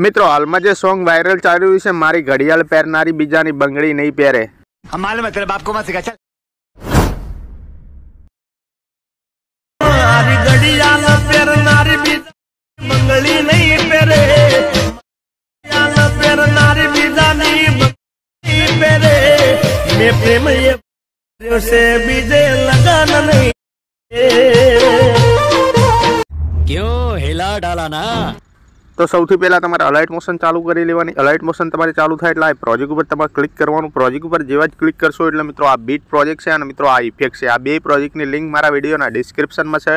મિત્રો હાલમાં જે સોંગ વાયરલ ચાલ્યું છે મારી ઘડિયાળ પહેરનારી બીજાની બંગડી નહીં પહેરે માલુમ તેરે બાપ કો મત સિખા ચલ મારી ઘડિયાળ પહેરનારી બીજાની બંગડી નહીં પહેરે ઘડિયાળ પહેરનારી બીજાની બંગડી પહેરે મે પ્રેમ એ से बीजे लगान नहीं क्यों हिला डाला ना તો સૌથી પહેલાં તમારે અલાઇટ મોશન ચાલુ કરી લેવાની અલાઇટ મોશન તમારે ચાલુ થાય એટલે આ પ્રોજેક્ટ ઉપર તમારે ક્લિક કરવાનું પ્રોજેક્ટ ઉપર જેવા જ ક્લિક કરશો એટલે મિત્રો આ બીટ પ્રોજેક્ટ છે અને મિત્રો આ ઇફેક્ટ છે આ બે પ્રોજેક્ટની લિંક મારા વિડીયોના ડિસ્ક્રિપ્શનમાં છે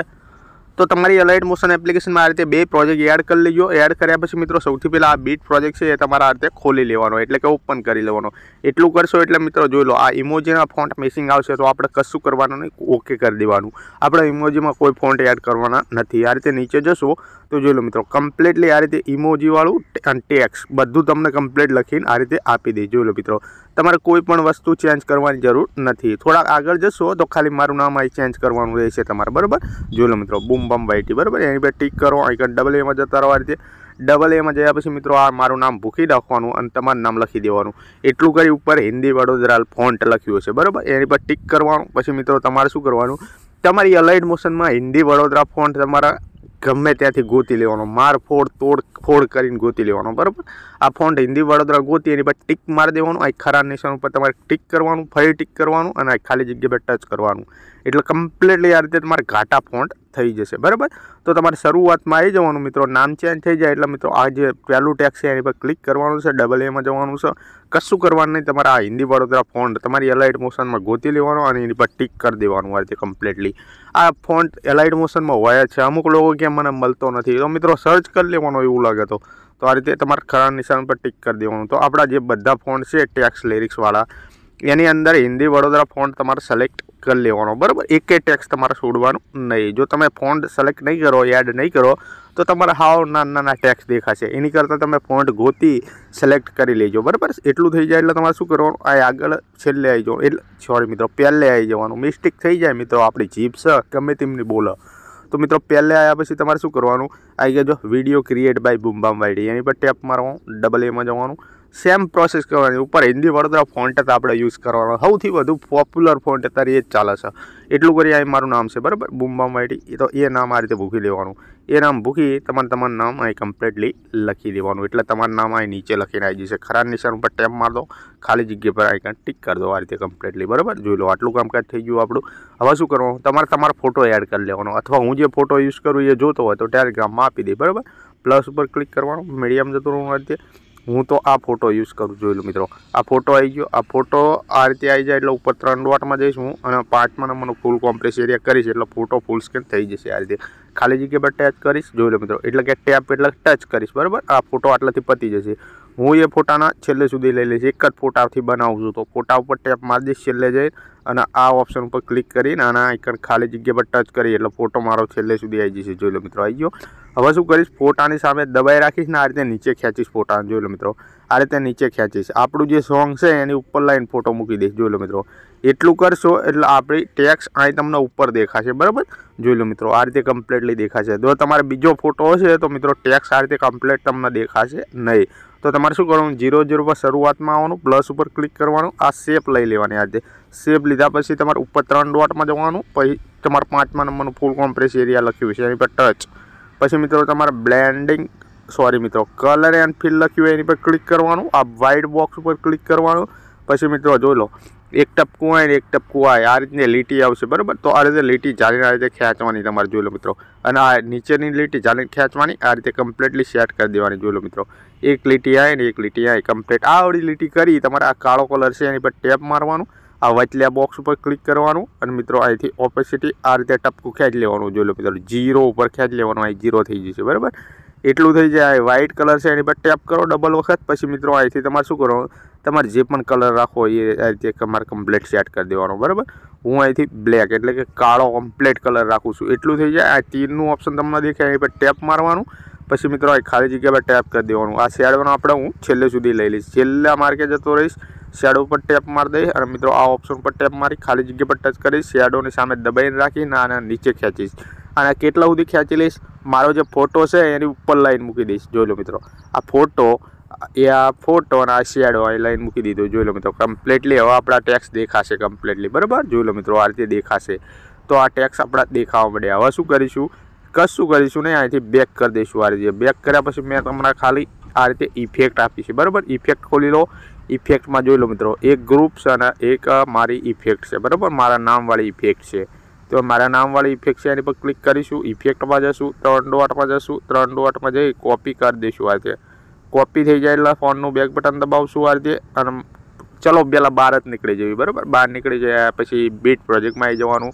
તો તમારી એલાઇટ મોશન એપ્લિકેશનમાં આ રીતે બે પ્રોજેક્ટ એડ કરી લેજો એડ કર્યા પછી મિત્રો સૌથી પહેલાં આ બીટ પ્રોજેક્ટ છે એ તમારા આ રીતે ખોલી લેવાનો એટલે કે ઓપન કરી લેવાનો એટલું કરશો એટલે મિત્રો જોઈ લો આ ઇમોજીના ફોન્ટ મેસિંગ આવશે તો આપણે કશું કરવાનું નહીં ઓકે કરી દેવાનું આપણે ઇમોજીમાં કોઈ ફોન્ટ એડ કરવાના નથી આ રીતે નીચે જશો તો જોઈ લો મિત્રો કમ્પ્લીટલી આ રીતે ઇમોજીવાળું ટેક્સ બધું તમને કમ્પ્લીટ લખીને આ રીતે આપી દે જોઈ લો મિત્રો તમારે કોઈ પણ વસ્તુ ચેન્જ કરવાની જરૂર નથી થોડાક આગળ જશો તો ખાલી મારું નામ અહીં ચેન્જ કરવાનું રહેશે તમારે બરાબર જોઈ લો મિત્રો બુમ બમ વાઇટી બરાબર એની પર ટીક કરો અહીં ડબલ એમાં જતા રહો આ રીતે ડબલ એમાં જયા પછી મિત્રો આ મારું નામ ભૂખી નાખવાનું અને તમારું નામ લખી દેવાનું એટલું કરી ઉપર હિન્દી વડોદરા ફોન્ટ લખ્યું છે બરાબર એની પર ટીક કરવાનું પછી મિત્રો તમારે શું કરવાનું તમારી અલાઇડ મોશનમાં હિન્દી વડોદરા ફોન્ટ તમારા ગમે ત્યાંથી ગોતી લેવાનો માર ફોડ તોડ ફોડ કરીને ગોતી લેવાનો બરાબર આ ફોન્ટ હિન્દી વડોદરા ગોતી એની પર ટીક મારી દેવાનું આ ખરા નિશાન ઉપર તમારે ટીક કરવાનું ફરી ટીક કરવાનું અને આ ખાલી જગ્યા પર ટચ કરવાનું એટલે કમ્પ્લીટલી આ રીતે તમારે ઘાટા ફોન્ટ થઈ જશે બરાબર તો તમારે શરૂઆતમાં આવી જવાનું મિત્રો નામ ચેન્જ થઈ જાય એટલે મિત્રો આ જે પહેલું ટેક્સ છે એની પર ક્લિક કરવાનું છે ડબલ એમાં જવાનું છે કશું કરવાનું નહીં તમારા આ હિન્દી વડોદરા ફોન્ટ તમારી એલાઇટ મોશનમાં ગોતી લેવાનો અને એની પર ટીક કરી દેવાનું આ રીતે કમ્પ્લીટલી આ ફોન્ટ એલાઇટ મોશનમાં હોય છે અમુક લોકો કેમ મને મળતો નથી તો મિત્રો સર્ચ કરી લેવાનો એવું લાગે તો તો આ રીતે તમારે ખરા નિશાન પર ટીક કરી દેવાનું તો આપણા જે બધા ફોન્ટ છે ટેક્સ લિરિક્સવાળા એની અંદર હિન્દી વડોદરા ફોન્ડ તમારે સિલેક્ટ કરી લેવાનો બરાબર એક ટેક્સ તમારે છોડવાનું નહીં જો તમે ફોન્ડ સિલેક્ટ નહીં કરો એડ નહીં કરો તો તમારે હાવ નાના નાના ટેક્સ દેખાશે એની કરતાં તમે ફોન્ડ ગોતી સિલેક્ટ કરી લેજો બરાબર એટલું થઈ જાય એટલે તમારે શું કરવાનું આ આગળ છેલ્લે આવી જવાનું એટલે સોરી મિત્રો પહેલે આવી જવાનું મિસ્ટેક થઈ જાય મિત્રો આપણી જીભ છે ગમે તેમની બોલો તો મિત્રો પહેલે આવ્યા પછી તમારે શું કરવાનું આવી ગયા જો વિડીયો ક્રિએટ બાય બૂમબામ વાઈડી એની પર ટેપ મારવાનું ડબલ એમાં જવાનું સેમ પ્રોસેસ કરવાની ઉપર હિન્દી વડોદરા ફોન્ટ જ આપણે યુઝ કરવાનો સૌથી વધુ પોપ્યુલર ફોન્ટ અત્યારે એ જ ચાલે છે એટલું કરી અહીં મારું નામ છે બરાબર બુમબામ આઈટી એ તો એ નામ આ રીતે ભૂખી લેવાનું એ નામ ભૂખી તમારે તમારું નામ અહીં કમ્પ્લીટલી લખી દેવાનું એટલે તમારું નામ અહીં નીચે લખીને આવી જશે ખરાબ નિશાન ઉપર ટેપ માર દો ખાલી જગ્યા પર અહીં ટીક કરી દો આ રીતે કમ્પ્લીટલી બરાબર જોઈ લો આટલું કામકાજ થઈ ગયું આપણું હવે શું કરવાનું તમારે તમારો ફોટો એડ કરી લેવાનો અથવા હું જે ફોટો યુઝ કરું એ જોતો હોય તો ટેલિગ્રામમાં આપી દે બરાબર પ્લસ ઉપર ક્લિક કરવાનું મીડિયમ જતું રહું આ રીતે હું તો આ ફોટો યુઝ કરું જોઈ લો મિત્રો આ ફોટો આવી ગયો આ ફોટો આ રીતે આવી જાય એટલે ઉપર ત્રણ ડોટમાં જઈશ હું અને પાંચમાં નંબરનો ફૂલ કોમ્પ્રેસ એરિયા કરીશ એટલે ફોટો ફૂલ સ્કેન થઈ જશે આ રીતે ખાલી જગ્યા પર ટચ કરીશ જોઈ લો મિત્રો એટલે કે ટેપ એટલે ટચ કરીશ બરાબર આ ફોટો આટલાથી પતી જશે હું એ ફોટાના છેલ્લે સુધી લઈ લઈશ એક જ ફોટાથી બનાવું છું તો ફોટા ઉપર ટેપ મારી દઈશ છેલ્લે જઈ અને આ ઓપ્શન ઉપર ક્લિક કરીને આના આઇકન ખાલી જગ્યા પર ટચ કરી એટલે ફોટો મારો છેલ્લે સુધી આવી જશે જોઈ લો મિત્રો આવી ગયો હવે શું કરીશ ફોટાની સામે દબાઈ રાખીશ ને આ રીતે નીચે ખેંચીશ ફોટાને જોઈ લો મિત્રો આ રીતે નીચે ખેંચીશ આપણું જે સોંગ છે એની ઉપર લાઈન ફોટો મૂકી દઈશ જોઈ લો મિત્રો એટલું કરશો એટલે આપણી ટેક્સ અહીં તમને ઉપર દેખાશે બરાબર જોઈ લો મિત્રો આ રીતે કમ્પ્લીટલી દેખાશે જો તમારે બીજો ફોટો હશે તો મિત્રો ટેક્સ આ રીતે કમ્પ્લીટ તમને દેખાશે નહીં તો તમારે શું કરવાનું ઝીરો ઝીરો પર શરૂઆતમાં આવવાનું પ્લસ ઉપર ક્લિક કરવાનું આ શેપ લઈ લેવાની આ રીતે શેપ લીધા પછી તમારે ઉપર ત્રણ ડોટમાં જવાનું પછી તમારે પાંચમા નંબરનું ફૂલ કોમ્પ્રેસ એરિયા લખ્યું છે એની પર ટચ પછી મિત્રો તમારે બ્લેન્ડિંગ સોરી મિત્રો કલર એન્ડ ફિલ લખ્યું એની પર ક્લિક કરવાનું આ વ્હાઇટ બોક્સ ઉપર ક્લિક કરવાનું પછી મિત્રો જોઈ લો એક ટપકું હોય ને એક ટપકું હોય આ રીતની લીટી આવશે બરાબર તો આ રીતે લીટી જાળીને આ રીતે ખેંચવાની તમારે જોઈ લો મિત્રો અને આ નીચેની લીટી જાળીને ખેંચવાની આ રીતે કમ્પ્લીટલી સેટ કરી દેવાની જોઈ લો મિત્રો એક લીટી આવે ને એક લીટી આવે કમ્પ્લીટ આ આવડી લીટી કરી તમારે આ કાળો કલર છે એની પર ટેપ મારવાનું આ વચલે બોક્સ ઉપર ક્લિક કરવાનું અને મિત્રો અહીંથી ઓપેસિટી આ રીતે ટપકું ખેંચી લેવાનું જોઈ લો મિત્રો જીરો ઉપર ખેંચી લેવાનું અહીં જીરો થઈ જશે બરાબર એટલું થઈ જાય વ્હાઇટ કલર છે એની પર ટેપ કરો ડબલ વખત પછી મિત્રો અહીંથી તમારે શું કરો તમારે જે પણ કલર રાખો એ આ રીતે તમારે કમ્પ્લેટ સેટ કરી દેવાનો બરાબર હું અહીંથી બ્લેક એટલે કે કાળો કમ્પ્લેટ કલર રાખું છું એટલું થઈ જાય આ તીરનું ઓપ્શન તમને દેખાય એની પર ટેપ મારવાનું પછી મિત્રો આ ખાલી જગ્યા પર ટેપ કરી દેવાનું આ શેડવાનો આપણે હું છેલ્લે સુધી લઈ લઈશ છેલ્લા માર્કે જતો રહીશ શેડો પર ટેપ મારી દઈશ અને મિત્રો આ ઓપ્શન પર ટેપ મારી ખાલી જગ્યા પર ટચ કરીશ શેડોની સામે દબાઈને રાખીને આને નીચે ખેંચીશ અને કેટલા સુધી ખેંચી લઈશ મારો જે ફોટો છે એની ઉપર લાઈન મૂકી દઈશ જોઈ લો મિત્રો આ ફોટો એ આ ફોટો અને આ શેડો એ લાઈન મૂકી દીધો જોઈ લો મિત્રો કમ્પ્લેટલી હવે આપણા ટેક્સ દેખાશે કમ્પ્લીટલી બરાબર જોઈ લો મિત્રો આ રીતે દેખાશે તો આ ટેક્સ આપણા દેખાવા મળ્યા હવે શું કરીશું કશું કરીશું નહીં અહીંથી બેક કરી દઈશું આ રીતે બેક કર્યા પછી મેં તમને ખાલી આ રીતે ઇફેક્ટ આપી છે બરાબર ઇફેક્ટ ખોલી લો ઇફેક્ટમાં જોઈ લો મિત્રો એક ગ્રુપ છે અને એક મારી ઇફેક્ટ છે બરાબર મારા નામવાળી ઇફેક્ટ છે તો મારા નામવાળી ઇફેક્ટ છે એની પર ક્લિક કરીશું ઇફેક્ટમાં જશું ત્રણ ડો ડોટમાં જશું ત્રણ ડોટમાં જઈ કોપી કરી દઈશું આ રીતે કોપી થઈ જાય એટલે ફોનનું બેક બટન દબાવશું આ રીતે અને ચલો પહેલાં બહાર જ નીકળી જવી બરાબર બહાર નીકળી જાય પછી બીટ પ્રોજેક્ટમાં આવી જવાનું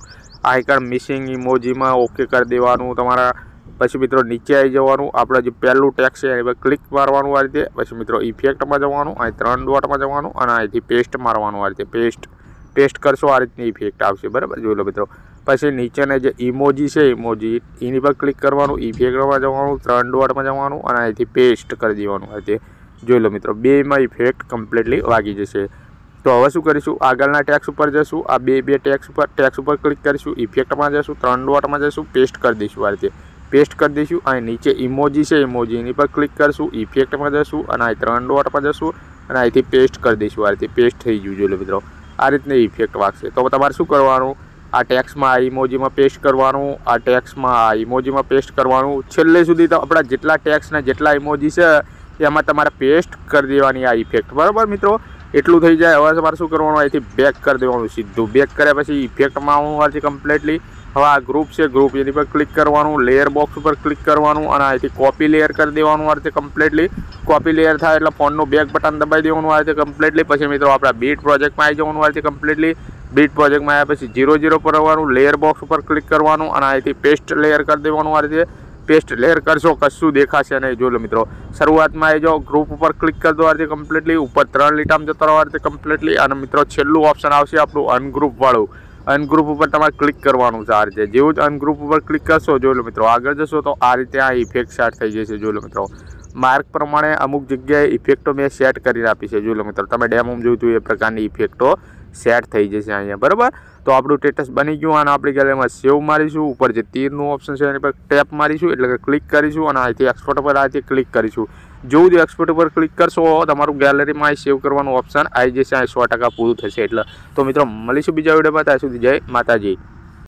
આઈકન મિસિંગ ઇમોજીમાં ઓકે કરી દેવાનું તમારા પછી મિત્રો નીચે આવી જવાનું આપણે જે પહેલું ટેક્સ છે એ પર ક્લિક મારવાનું આ રીતે પછી મિત્રો ઇફેક્ટમાં જવાનું અહીં ત્રણ ડોટમાં જવાનું અને અહીંથી પેસ્ટ મારવાનું આ રીતે પેસ્ટ પેસ્ટ કરશો આ રીતની ઇફેક્ટ આવશે બરાબર જોઈ લો મિત્રો પછી નીચેને જે ઇમોજી છે ઇમોજી એની પર ક્લિક કરવાનું ઇફેક્ટમાં જવાનું ત્રણ ડોટમાં જવાનું અને અહીંથી પેસ્ટ કરી દેવાનું આ રીતે જોઈ લો મિત્રો બેમાં ઇફેક્ટ કમ્પ્લીટલી વાગી જશે તો હવે શું કરીશું આગળના ટેક્સ ઉપર જશું આ બે બે ટેક્સ ઉપર ટેક્સ ઉપર ક્લિક કરીશું ઇફેક્ટમાં જશું ત્રણ ડોટમાં જશું પેસ્ટ કરી દઈશું આ રીતે પેસ્ટ કરી દઈશું અહીં નીચે ઇમોજી છે ઇમોજીની પર ક્લિક કરીશું ઇફેક્ટમાં જશું અને અહીં ત્રણ ડોટમાં જશું અને અહીંથી પેસ્ટ કરી દઈશું આ રીતે પેસ્ટ થઈ ગયું જોઈએ મિત્રો આ રીતની ઇફેક્ટ વાગશે તો તમારે શું કરવાનું આ ટેક્સમાં આ ઇમોજીમાં પેસ્ટ કરવાનું આ ટેક્સમાં આ ઇમોજીમાં પેસ્ટ કરવાનું છેલ્લે સુધી તો આપણા જેટલા ટેક્સના જેટલા ઇમોજી છે એમાં તમારે પેસ્ટ કરી દેવાની આ ઇફેક્ટ બરાબર મિત્રો એટલું થઈ જાય હવે તમારે શું કરવાનું અહીંથી બેક કરી દેવાનું સીધું બેક કર્યા પછી ઇફેક્ટમાં હું અહીંથી કમ્પ્લીટલી હવે આ ગ્રુપ છે ગ્રુપ એની પર ક્લિક કરવાનું લેયર બોક્સ ઉપર ક્લિક કરવાનું અને અહીંથી કોપી લેયર કરી દેવાનું આ રીતે કમ્પ્લીટલી કોપી લેયર થાય એટલે ફોનનું બેક બટન દબાઈ દેવાનું આ રીતે કમ્પ્લીટલી પછી મિત્રો આપણા બીટ પ્રોજેક્ટમાં આવી જવાનું આ રીતે કમ્પ્લીટલી બીટ પ્રોજેક્ટમાં આવ્યા પછી ઝીરો ઝીરો પર આવવાનું લેયર બોક્સ ઉપર ક્લિક કરવાનું અને અહીંથી પેસ્ટ લેયર કરી દેવાનું આ રીતે પેસ્ટ લેયર કરશો કશું દેખાશે નહીં જોઈ લો મિત્રો શરૂઆતમાં એ જો ગ્રુપ ઉપર ક્લિક કરી દો આ રીતે કમ્પ્લીટલી ઉપર ત્રણ લીટામાં જતો રહો આ રીતે કમ્પ્લીટલી અને મિત્રો છેલ્લું ઓપ્શન આવશે આપણું અનગ્રુપવાળું અનગ્રુપ ઉપર તમારે ક્લિક કરવાનું છે આ રીતે જેવું જ અનગ્રુપ ઉપર ક્લિક કરશો જોઈ લો મિત્રો આગળ જશો તો આ રીતે આ ઇફેક્ટ સેટ થઈ જશે જોઈ લો મિત્રો માર્ક પ્રમાણે અમુક જગ્યાએ ઇફેક્ટો મેં સેટ કરીને આપી છે જોઈ લો મિત્રો તમે ડેમોમ જોયું હતું એ પ્રકારની ઇફેક્ટો સેટ થઈ જશે અહીંયા બરાબર તો આપણું સ્ટેટસ બની ગયું અને આપણે ગેલેમાં સેવ મારીશું ઉપર જે તીરનું ઓપ્શન છે એની પર ટેપ મારીશું એટલે કે ક્લિક કરીશું અને અહીંથી એક્સપોર્ટ પર આથી ક્લિક કરીશું જોવું જો એક્સપોર્ટ ઉપર ક્લિક કરશો તમારું ગેલેરીમાં સેવ કરવાનું ઓપ્શન આવી જશે સો ટકા પૂરું થશે એટલે તો મિત્રો મળીશું બીજા વિડીયોમાં ત્યાં સુધી જય માતાજી